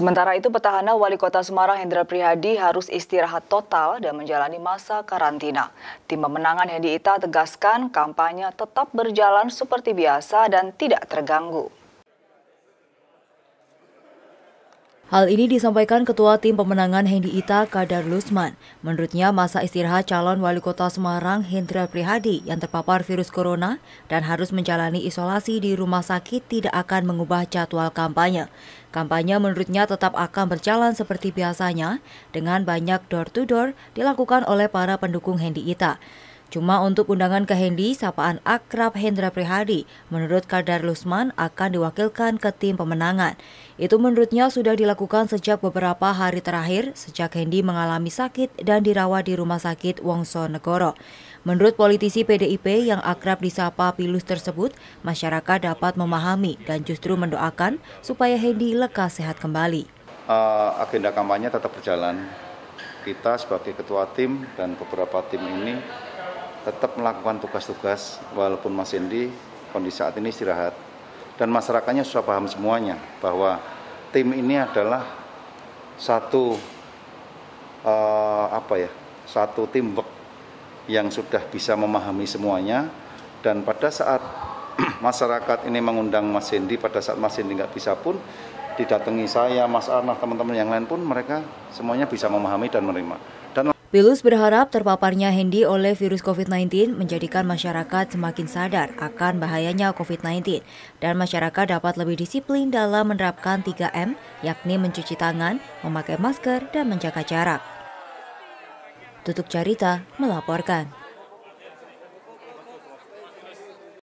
Sementara itu, petahana Wali Kota Semarang Hendra Prihadi harus istirahat total dan menjalani masa karantina. Tim pemenangan Hendi Ita tegaskan kampanye tetap berjalan seperti biasa dan tidak terganggu. Hal ini disampaikan Ketua Tim Pemenangan Hendi Ita Kadar Lusman. Menurutnya masa istirahat calon wali kota Semarang Hendra Prihadi yang terpapar virus corona dan harus menjalani isolasi di rumah sakit tidak akan mengubah jadwal kampanye. Kampanye menurutnya tetap akan berjalan seperti biasanya dengan banyak door-to-door -door dilakukan oleh para pendukung Hendi Ita. Cuma untuk undangan ke Hendi, sapaan akrab Hendra Prihadi menurut Kadar Lusman akan diwakilkan ke tim pemenangan. Itu menurutnya sudah dilakukan sejak beberapa hari terakhir sejak Hendi mengalami sakit dan dirawat di rumah sakit Wongso Negoro. Menurut politisi PDIP yang akrab disapa Pilus tersebut, masyarakat dapat memahami dan justru mendoakan supaya Hendi lekas sehat kembali. Uh, agenda kampanye tetap berjalan. Kita sebagai ketua tim dan beberapa tim ini tetap melakukan tugas-tugas walaupun Mas Hendi kondisi saat ini istirahat dan masyarakatnya sudah paham semuanya bahwa tim ini adalah satu uh, apa ya satu tim yang sudah bisa memahami semuanya dan pada saat masyarakat ini mengundang Mas Hendi pada saat Mas Hendi nggak bisa pun didatangi saya Mas Arnah teman-teman yang lain pun mereka semuanya bisa memahami dan menerima. Wilus berharap terpaparnya Hendy oleh virus COVID-19 menjadikan masyarakat semakin sadar akan bahayanya COVID-19 dan masyarakat dapat lebih disiplin dalam menerapkan 3M yakni mencuci tangan, memakai masker, dan menjaga jarak. Tutup Carita melaporkan.